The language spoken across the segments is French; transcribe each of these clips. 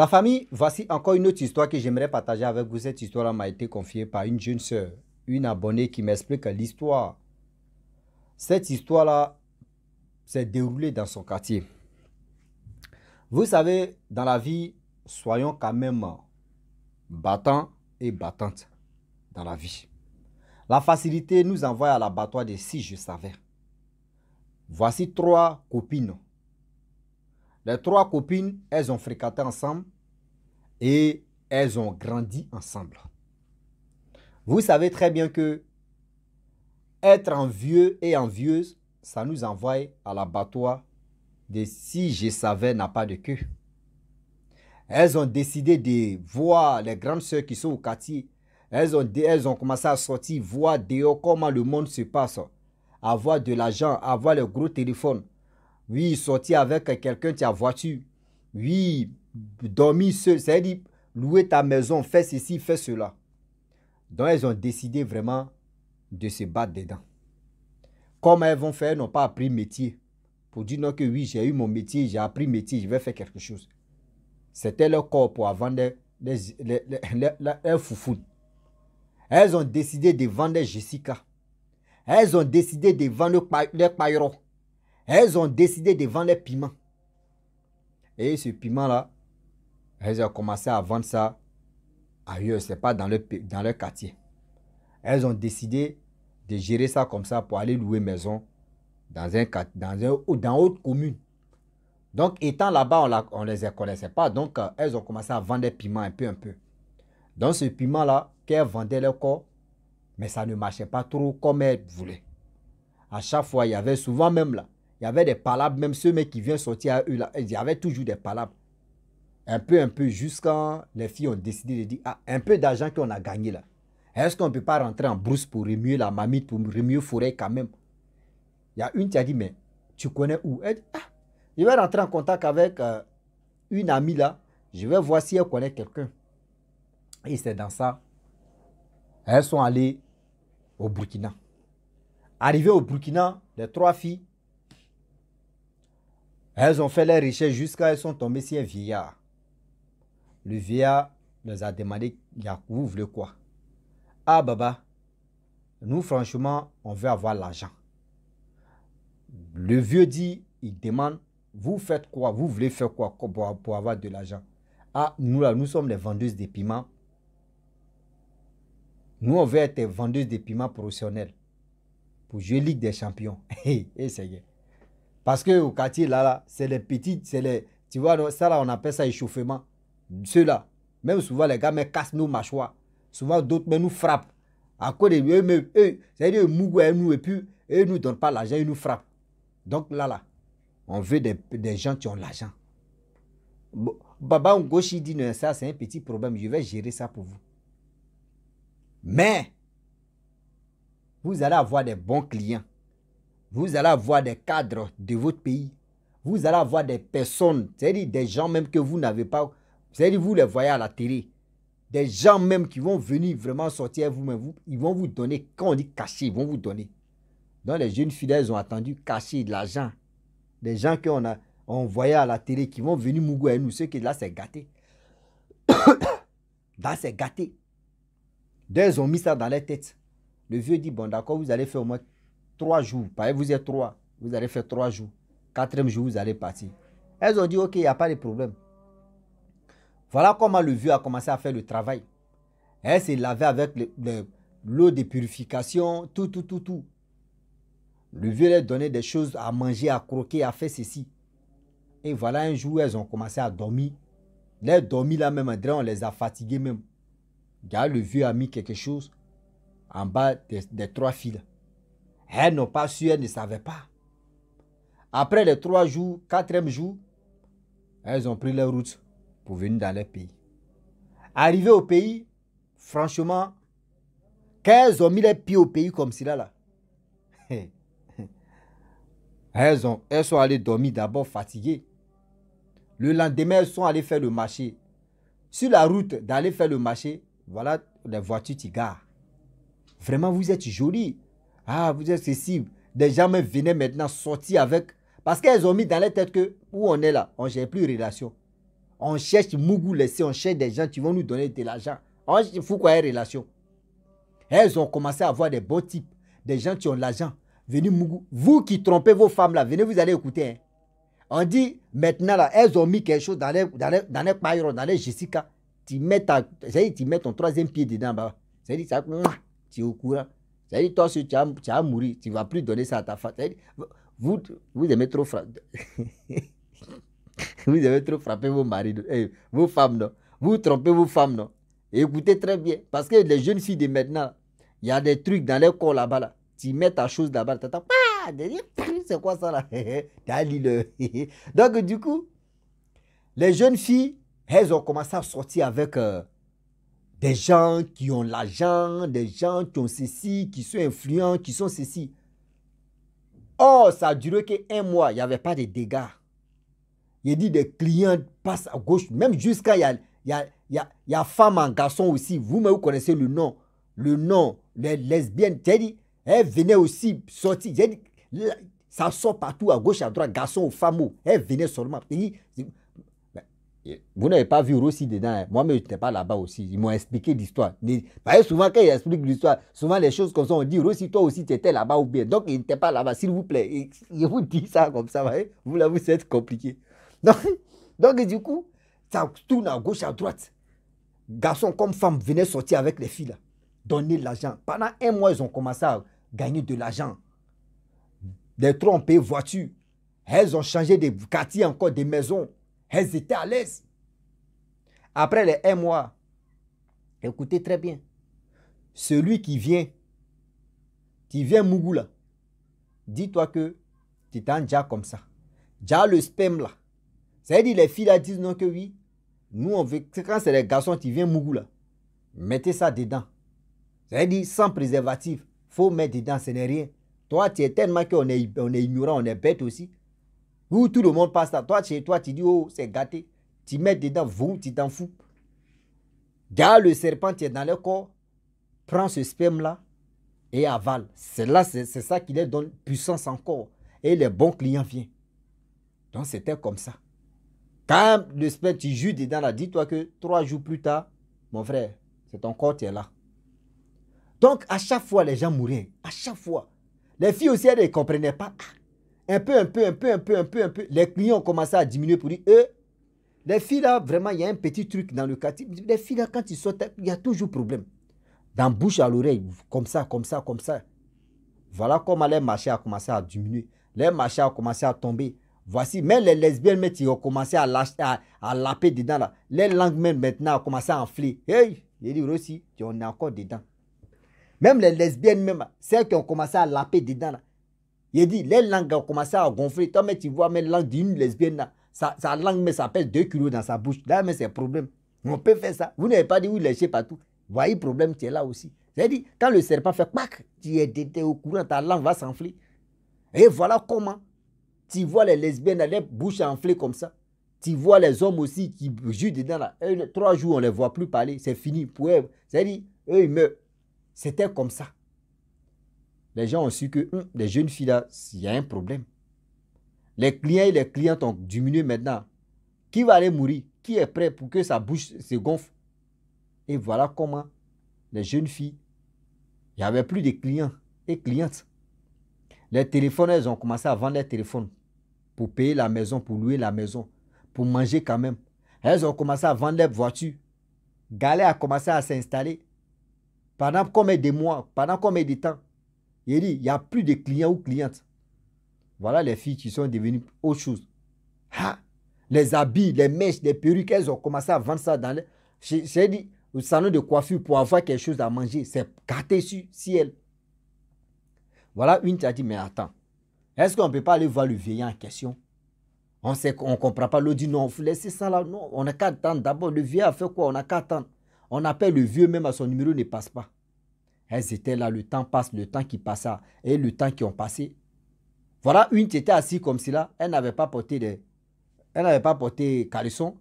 La famille, voici encore une autre histoire que j'aimerais partager avec vous. Cette histoire m'a été confiée par une jeune sœur, une abonnée qui m'explique l'histoire. Cette histoire-là s'est déroulée dans son quartier. Vous savez, dans la vie, soyons quand même battants et battantes dans la vie. La facilité nous envoie à l'abattoir de si je savais. Voici trois copines les trois copines, elles ont fréquenté ensemble et elles ont grandi ensemble. Vous savez très bien que être envieux et envieuse, ça nous envoie à l'abattoir de si je savais n'a pas de queue. Elles ont décidé de voir les grandes sœurs qui sont au quartier. Elles ont, elles ont commencé à sortir, voir dehors comment le monde se passe, avoir de l'argent, avoir le gros téléphone. Oui, sortir avec quelqu'un, ta voiture. Oui, dormir seul. C'est-à-dire louer ta maison, faire ceci, faire cela. Donc, elles ont décidé vraiment de se battre dedans. Comment elles vont faire, elles n'ont pas appris métier. Pour dire non que oui, j'ai eu mon métier, j'ai appris métier, je vais faire quelque chose. C'était leur corps pour vendre les, foufou. Elles ont décidé de vendre Jessica. Elles ont décidé de vendre les elles ont décidé de vendre les piments. Et ce piment-là, elles ont commencé à vendre ça ailleurs, c'est pas dans leur, dans leur quartier. Elles ont décidé de gérer ça comme ça pour aller louer maison dans un dans ou dans autre commune. Donc étant là-bas, on, ne les connaissait pas, donc euh, elles ont commencé à vendre des piments un peu un peu. Dans ce piment là, qu'elles vendaient leur corps, mais ça ne marchait pas trop comme elles voulaient. À chaque fois, il y avait souvent même là il y avait des palabres, même ceux mecs qui viennent sortir à eux, là, il y avait toujours des palabres. Un peu, un peu, jusqu'à les filles ont décidé de dire, ah, un peu d'argent qu'on a gagné là. Est-ce qu'on ne peut pas rentrer en brousse pour remuer la mamite pour remuer forêt quand même Il y a une qui a dit, mais tu connais où Elle dit, ah, je vais rentrer en contact avec euh, une amie là. Je vais voir si elle connaît quelqu'un. Et c'est dans ça. Elles sont allées au Burkina. Arrivées au Burkina, les trois filles, elles ont fait leurs recherches jusqu'à elles sont tombées sur un vieillard. Le vieillard nous a demandé Vous voulez quoi Ah, Baba, nous, franchement, on veut avoir l'argent. Le vieux dit Il demande Vous faites quoi Vous voulez faire quoi pour, avoir de l'argent Ah, nous là, nous sommes les vendeuses de piments. Nous, on veut être vendeuses de piments professionnels pour jouer Ligue des Champions. et c'est parce au quartier, là, là, c'est les petits, c'est les. Tu vois, ça, là, on appelle ça échauffement. Ceux-là, même souvent, les gars, mais cassent nos mâchoires. Souvent, d'autres, mais nous frappent. À cause de eux, eux, c'est-à-dire, ils nous, et nous donnent pas l'argent, ils nous frappent. Donc, là, là, on veut des, gens qui ont l'argent. Baba Ngochi dit, ça, c'est un petit problème, je vais gérer ça pour vous. Mais, vous allez avoir des bons clients. Vous allez avoir des cadres de votre pays. Vous allez avoir des personnes, c'est-à-dire des gens même que vous n'avez pas, c'est-à-dire vous les voyez à la télé. Des gens même qui vont venir vraiment sortir vous-même, vous, ils vont vous donner, quand on dit cacher, ils vont vous donner. Donc les jeunes fidèles ont attendu cacher de l'argent. Des gens qu'on a, envoyé à la télé qui vont venir Mougou nous, ceux qui là, c'est gâté. là, c'est gâté. ont mis ça dans leur tête. Le vieux dit, bon d'accord, vous allez faire au moins trois jours. pareil vous êtes trois. Vous allez faire trois jours. Quatrième jour, vous allez partir. Elles ont dit, OK, il n'y a pas de problème. Voilà comment le vieux a commencé à faire le travail. Elle s'est lavée avec l'eau de purification, tout, tout, tout, tout. Le vieux leur donnait des choses à manger, à croquer, à faire ceci. Et voilà un jour, elles ont commencé à dormir. Les dormi là même, on les a fatigués même. gars le vieux a mis quelque chose en bas des, des trois fils. Elles n'ont pas su, elles ne savaient pas. Après les trois jours, quatrième jour, elles ont pris leur route pour venir dans leur pays. Arrivées au pays, franchement, qu'elles ont mis les pieds au pays comme cela là. elles, elles sont allées dormir d'abord fatiguées. Le lendemain, elles sont allées faire le marché. Sur la route d'aller faire le marché, voilà les voitures qui garent. Vraiment, vous êtes jolies. Ah, vous êtes ceci. Des gens me venaient maintenant sortir avec. Parce qu'elles ont mis dans leur tête que où on est là, on n'a plus de relation. On cherche Mougou laissé, on cherche des gens qui vont nous donner de l'argent. Il faut quoi une relation. Elles ont commencé à avoir des bons types, des gens qui ont de l'argent. Venez Mougou. Vous qui trompez vos femmes là, venez vous allez écouter. Hein. On dit maintenant là, elles ont mis quelque chose dans les, dans les, dans les dans les Jessica. Tu mets, ta, tu mets ton troisième pied dedans. Bah. cest à tu es au courant. C'est-à-dire, toi, si tu as, mourir mouru, tu ne vas plus donner ça à ta femme. Vous, vous aimez trop frapper. vous aimez trop frapper vos maris, eh, vos femmes, non. Vous trompez vos femmes, non. écoutez très bien. Parce que les jeunes filles de maintenant, il y a des trucs dans leur corps là-bas. Là. Tu mets ta chose là-bas, c'est quoi ça là Donc, du coup, les jeunes filles, elles ont commencé à sortir avec. Euh, des gens qui ont l'argent, des gens qui ont ceci, qui sont influents, qui sont ceci. Or, ça a duré qu'un mois, il n'y avait pas de dégâts. Il dit des clients passent à gauche, même jusqu'à il y a, y, a, femme en garçon aussi. Vous-même, vous connaissez le nom. Le nom, les lesbiennes. J'ai dit, elles venaient aussi sortir. ça sort partout à gauche, à droite, garçons ou femmes. Elles venaient seulement. Vous n'avez pas vu Rossi dedans. Hein. Moi-même, je n'étais pas là-bas aussi. Ils m'ont expliqué l'histoire. souvent, quand ils expliquent l'histoire, souvent les choses comme ça, on dit Rossi, toi aussi, tu étais là-bas ou bien. Donc, il n'était pas là-bas, s'il vous plaît. il vous dit ça comme ça, vous là, vous êtes compliqué. Donc, donc, du coup, ça tourne à gauche, à droite. Garçons comme femmes venaient sortir avec les filles, donner de l'argent. Pendant un mois, ils ont commencé à gagner de l'argent. Des trompées, voitures. Elles ont changé de quartier encore, des maisons. Elles étaient à l'aise. Après les un mois, écoutez très bien, celui qui vient, qui vient Mugula, dis-toi que tu t'en déjà comme ça. Déjà le spam là. Ça veut dire les filles là disent non que oui. Nous on veut, quand c'est les garçons qui viennent Mugula, mettez ça dedans. Ça veut dire sans préservatif, faut mettre dedans, ce n'est rien. Toi, tu es tellement qu'on on est ignorant, on est bête aussi. Où tout le monde passe à Toi, chez toi, tu dis, oh, c'est gâté. Tu mets dedans, vous, tu t'en fous. Garde le serpent qui est dans le corps. Prends ce sperme-là et avale. C'est c'est ça qui leur donne puissance encore. Et les bons clients viennent. Donc, c'était comme ça. Quand le sperme, tu joues dedans, là, dis-toi que trois jours plus tard, mon frère, c'est ton corps qui est là. Donc, à chaque fois, les gens mouraient. À chaque fois. Les filles aussi, elles ne comprenaient pas. Ah, un peu, un peu, un peu, un peu, un peu, un peu, les clients ont commencé à diminuer pour dire, eux, les filles là, vraiment, il y a un petit truc dans le quartier. Les filles là, quand ils sortent, il y a toujours problème. Dans bouche à l'oreille, comme ça, comme ça, comme ça. Voilà comment les marchés ont commencé à diminuer. Les marchés ont commencé à tomber. Voici, même les lesbiennes, ils ont commencé à, à, laper dedans. Là. Les langues même maintenant ont commencé à enfler. Hey, les dit aussi, on est encore dedans. Même les lesbiennes, même, celles qui ont commencé à laper dedans, là, il dit, les langues ont commencé à gonfler. Toi, mais tu vois, mais langue d'une lesbienne, là, sa, langue, mais ça pèse 2 kilos dans sa bouche. Là, mais c'est un problème. On peut faire ça. Vous n'avez pas dit, oui, tout partout. Voyez, problème, tu es là aussi. C'est-à-dire, quand le serpent fait pac, tu es, au courant, ta langue va s'enfler. Et voilà comment tu vois les lesbiennes, les bouches enflées comme ça. Tu vois les hommes aussi qui jouent dedans, là. trois jours, on ne les voit plus parler. C'est fini cest à eux, ils meurent. C'était comme ça les gens ont su que hum, les jeunes filles-là, il y a un problème. Les clients et les clientes ont diminué maintenant. Qui va aller mourir Qui est prêt pour que sa bouche se gonfle Et voilà comment les jeunes filles, il n'y avait plus de clients et clientes. Les téléphones, elles ont commencé à vendre les téléphones pour payer la maison, pour louer la maison, pour manger quand même. Elles ont commencé à vendre leurs voitures. Galère a commencé à s'installer. Pendant combien de mois, pendant combien de temps il dit, il n'y a plus de clients ou clientes. Voilà les filles qui sont devenues autre chose. Les habits, les mèches, les perruques, elles ont commencé à vendre ça dans les J'ai dit, au salon de coiffure pour avoir quelque chose à manger, c'est gâté sur ciel. Voilà une t'a dit, mais attends, est-ce qu'on ne peut pas aller voir le vieillard en question On sait qu'on ne comprend pas. L'autre dit, non, faut laisser ça là. Non, on n'a qu'à attendre. D'abord, le vieillard a fait quoi On n'a qu'à attendre. On appelle le vieux, même à son numéro ne passe pas. Elles étaient là, le temps passe, le temps qui passa et le temps qui ont passé. Voilà, une qui était assise comme cela, elle n'avait pas porté de elle n'avait pas porté caleçon.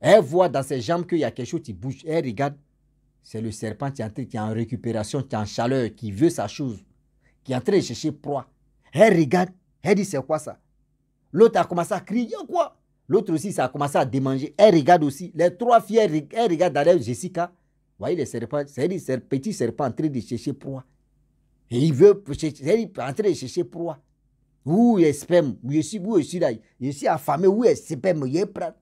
Elle voit dans ses jambes qu'il y a quelque chose qui bouge. Elle regarde, c'est le serpent qui est, qui est en récupération, qui est en chaleur, qui veut sa chose, qui est en train de chercher proie. Elle regarde, elle dit c'est quoi ça L'autre a commencé à crier, quoi L'autre aussi, ça a commencé à démanger. Elle regarde aussi. Les trois filles, elle regarde d'ailleurs Jessica voyez les serpents, c'est-à-dire petit serpent en train de chercher proie. Et il veut c'est-à-dire en train de chercher proie. Où est sperme Je suis, où je suis là Je suis affamé, où est sperme Je prends.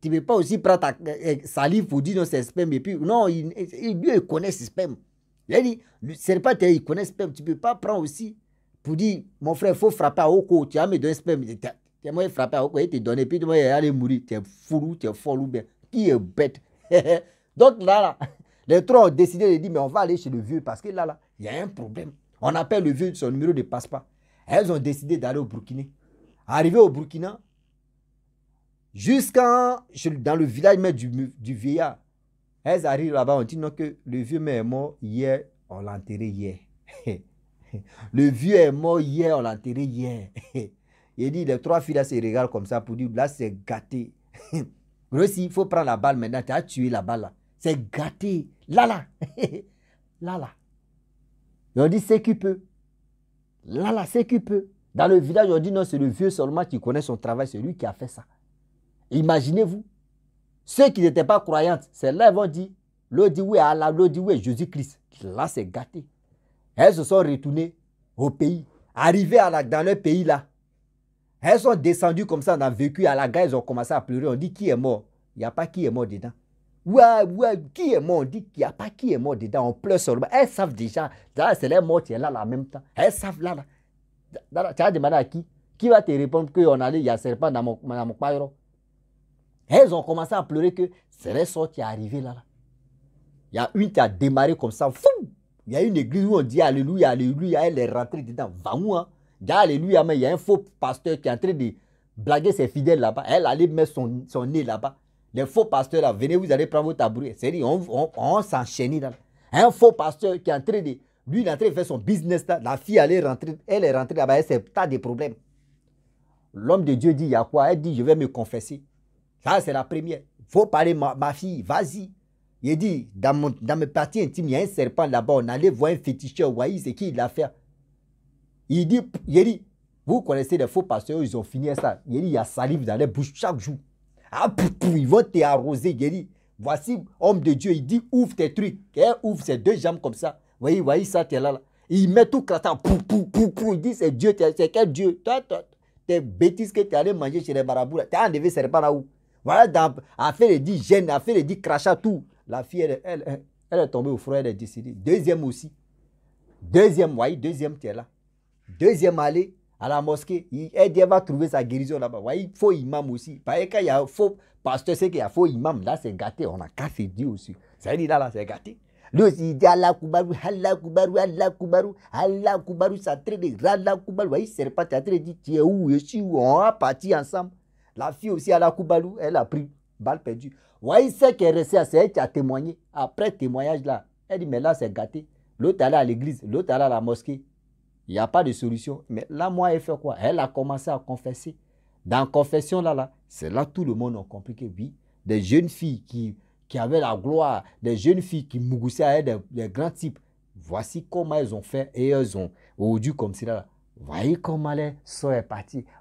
Tu ne peux pas aussi prendre ta eh, eh, salive pour dire non, c'est sperme. Et puis, non, il, lui, il connaît ce sperme. dit, le serpent, il connaît sperme. Tu ne peux pas prendre aussi pour dire, mon frère, il faut frapper à Oko, tu as mis deux sperme. Tu as frapper à Oko, il te donné, puis tu vas aller mourir. Tu es fou, tu es fou ou bien. Qui est bête Donc là, là. Les trois ont décidé de dire, mais on va aller chez le vieux parce que là, là, il y a un problème. On appelle le vieux, son numéro ne passe pas. Elles ont décidé d'aller au Burkina. Arrivé au Burkina, jusqu'à dans le village du, du vieillard, elles arrivent là-bas, on dit non que le vieux est mort hier, on l'a enterré hier. le vieux est mort hier, on l'a enterré hier. il dit, les trois filles là se regardent comme ça pour dire, là c'est gâté. Aussi, il faut prendre la balle maintenant, tu as tué la balle là. C'est gâté. Là, là. là, là. Ils ont dit c'est qui peut. Là, là, c'est qui peut. Dans le village, on dit non, c'est le vieux seulement qui connaît son travail, c'est lui qui a fait ça. Imaginez-vous. Ceux qui n'étaient pas croyantes c'est là ils vont dire, l'autre dit oui, Allah, l'autre dit oui, Jésus-Christ. Là, c'est gâté. Elles se sont retournées au pays. Arrivées à la, dans le pays là, elles sont descendues comme ça, on a vécu à la gare, elles ont commencé à pleurer. On dit qui est mort Il n'y a pas qui est mort dedans. Ouais, ouais, qui est mort On dit qu'il n'y a pas qui est mort dedans. On pleure seulement. Elles savent déjà. C'est les morts qui est là, en même temps. Elles savent là, là. Tu as demandé à qui Qui va te répondre qu'on allait, il y a serpent dans mon, dans Elles ont commencé à pleurer que c'est les sorts qui est arrivé là, Il y a une qui a démarré comme ça. il y a une église où on dit Alléluia, Alléluia. Elle est rentrée dedans. va hein. Alléluia, mais il y a un faux pasteur qui est en train de blaguer ses fidèles là-bas. Elle allait mettre son nez là-bas. Les faux pasteurs là, venez, vous allez prendre vos tabourets. C'est dit, on, on, s'enchaîne là. Un faux pasteur qui est en train de. Lui, il est en train faire son business là. La fille, elle est rentrée, elle est rentrée là-bas, elle s'est tas de problèmes. L'homme de Dieu dit, il y a quoi Elle dit, je vais me confesser. Ça, c'est la première. Faut parler, ma, fille, vas-y. Il dit, dans, mon, dans mes parties intimes, il y a un serpent là-bas. On allait voir un féticheur, voyez, c'est qui il l'a fait. Il dit, il dit, vous connaissez les faux pasteurs, ils ont fini ça. Il dit, il y a salive dans les bouches chaque jour. Ah, ils vont t'arroser, guéri. Voici, homme de Dieu, il dit ouvre tes trucs. Eh, ouvre ses deux jambes comme ça. Voyez, voyez ça, tu là, là. Il met tout pou. Il dit c'est Dieu, c'est quel Dieu Toi, tes bêtises que tu allé manger chez les marabouts, tu as enlevé pas là où Voilà, dans, les il dit a fait les dit cracha tout. La fille, elle, elle, est tombée au front, elle est décédée. Deuxième aussi. Deuxième, voyez, deuxième, tu es là. Deuxième allée, à la mosquée, elle va trouver sa guérison là-bas. Oui, faux imam aussi. Parce qu'il y a faux pasteur, c'est qu'il y a faux imam. Là, c'est gâté. On a cassé Dieu aussi. Ça dit là, là, c'est gâté. Lui aussi, il dit Allah Kubaru, Allah Kubaru, Allah Kubaru, Allah Kubaru, ça traîne, Allah Kubaru. Oui, ne c'est pas, tu as dit, tu es où, je suis où, on a parti ensemble. La fille aussi, à la Kubaru, elle a pris balle perdue. Vous c'est qu'elle est restée, à elle qui a témoigné. Après témoignage là, elle dit, mais là, c'est gâté. L'autre allait à l'église, l'autre allait à la mosquée. Il n'y a pas de solution. Mais là, moi, elle fait quoi Elle a commencé à confesser. Dans confession, là, là, c'est là tout le monde a compris que oui, des jeunes filles qui, qui avaient la gloire, des jeunes filles qui mougoussaient à des, des, grands types. Voici comment elles ont fait et elles ont audu comme cela. Voyez comment les sont est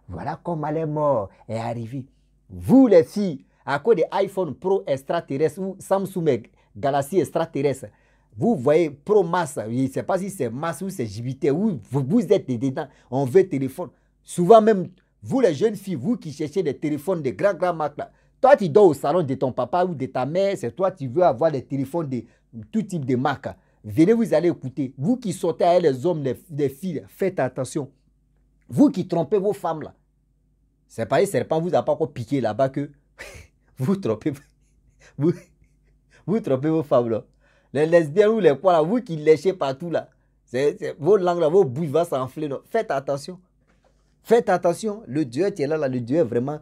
Voilà comment est morts est arrivé. Vous, les filles, à cause des iPhone Pro extraterrestres ou Samsung Galaxy extraterrestre, vous voyez, pro-masse, je ne sais pas si c'est masse ou c'est jibité, vous, vous êtes dedans, on veut téléphone. Souvent même, vous les jeunes filles, vous qui cherchez des téléphones de grands, grands marques, là, toi tu dors au salon de ton papa ou de ta mère, c'est toi tu veux avoir des téléphones de tout type de marques. Venez, vous allez écouter. Vous qui sortez avec les hommes, les, filles, faites attention. Vous qui trompez vos femmes là, c'est pas les serpents, vous n'avez pas encore piqué là-bas que vous trompez, vous, vous trompez vos femmes là. Les lesbiens ou les poils vous qui léchez partout là. vos langues là, vos bouches vont s'enfler. Faites attention. Faites attention. Le Dieu est là, le Dieu est vraiment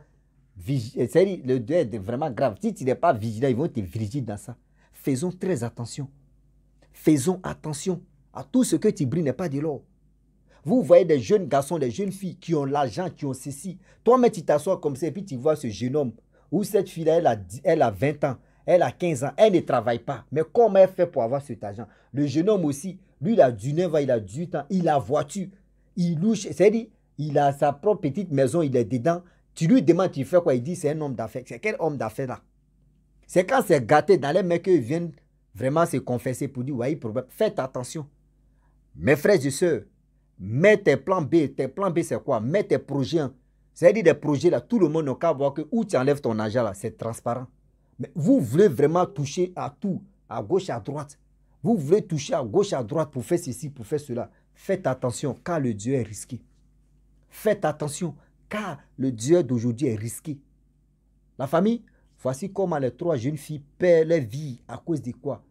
euh, le Dieu est vraiment grave. Si tu n'es pas vigilant, ils vont te viriger dans ça. Faisons très attention. Faisons attention à tout ce que tu brilles n'est pas de l'or. Vous voyez des jeunes garçons, des jeunes filles qui ont l'argent, qui ont ceci. Toi-même, tu t'assois comme ça et puis tu vois ce jeune homme ou cette fille-là, elle a, elle a 20 ans. Elle a 15 ans, elle ne travaille pas. Mais comment elle fait pour avoir cet argent Le jeune homme aussi, lui, il a du 9 ans, il a 18 ans, il a voiture, il louche, c'est-à-dire, il a sa propre petite maison, il est dedans. Tu lui demandes, tu fais quoi Il dit, c'est un homme d'affaires. C'est quel homme d'affaires là C'est quand c'est gâté dans les mecs qu'ils viennent vraiment se confesser pour dire, ouais, problème. Faites attention. Mes frères et sœurs, mets tes plans B. Tes plans B, c'est quoi Mets tes projets. C'est-à-dire des projets là, tout le monde n'a qu'à voir que où tu enlèves ton argent là, c'est transparent vous voulez vraiment toucher à tout, à gauche, à droite. Vous voulez toucher à gauche, à droite pour faire ceci, pour faire cela. Faites attention, car le Dieu est risqué. Faites attention, car le Dieu d'aujourd'hui est risqué. La famille, voici comment les trois jeunes filles perdent leur vie à cause de quoi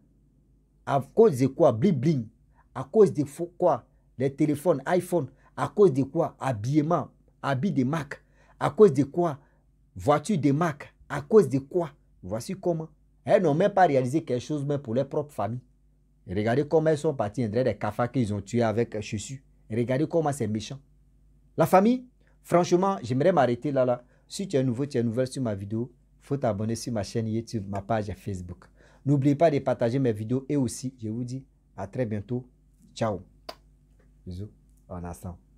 À cause de quoi Bling bling. À cause de quoi Les téléphones, iPhone. À cause de quoi Habillement, habits de marque. À cause de quoi Voiture de marque. À cause de quoi Voici comment. Elles n'ont même pas réalisé quelque chose, mais pour leur propre famille. regardez comment elles sont parties, Les des cafards qu'ils ont tués avec Chessu. Regardez comment c'est méchant. La famille, franchement, j'aimerais m'arrêter là, là. Si tu es nouveau, tu es nouvelle sur ma vidéo, faut t'abonner sur ma chaîne YouTube, ma page Facebook. N'oubliez pas de partager mes vidéos et aussi, je vous dis à très bientôt. Ciao. Bisous. En ensemble.